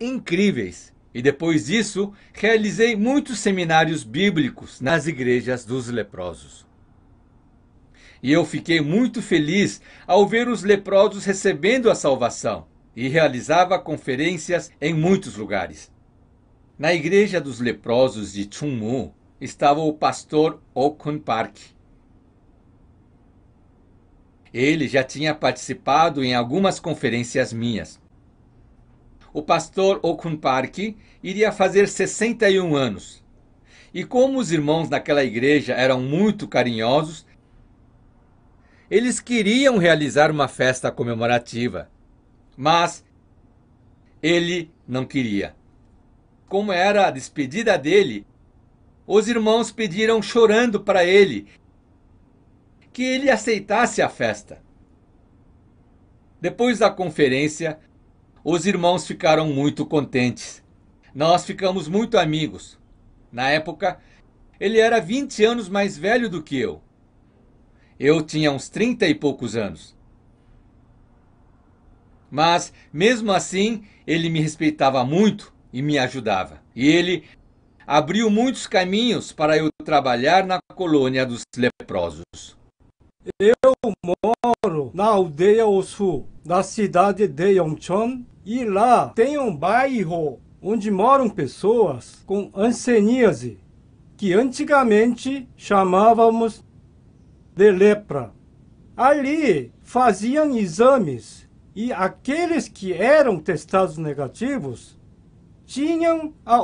incríveis. E depois disso, realizei muitos seminários bíblicos nas igrejas dos leprosos. E eu fiquei muito feliz ao ver os leprosos recebendo a salvação e realizava conferências em muitos lugares. Na igreja dos leprosos de Chungmu estava o pastor Okun Park. Ele já tinha participado em algumas conferências minhas o pastor Okun Park iria fazer 61 anos. E como os irmãos naquela igreja eram muito carinhosos, eles queriam realizar uma festa comemorativa. Mas ele não queria. Como era a despedida dele, os irmãos pediram chorando para ele que ele aceitasse a festa. Depois da conferência, os irmãos ficaram muito contentes. Nós ficamos muito amigos. Na época, ele era 20 anos mais velho do que eu. Eu tinha uns 30 e poucos anos. Mas, mesmo assim, ele me respeitava muito e me ajudava. E ele abriu muitos caminhos para eu trabalhar na colônia dos leprosos. Eu moro na aldeia Osu, na cidade de Yongchon, e lá tem um bairro onde moram pessoas com hanseníase, que antigamente chamávamos de lepra. Ali faziam exames e aqueles que eram testados negativos tinham a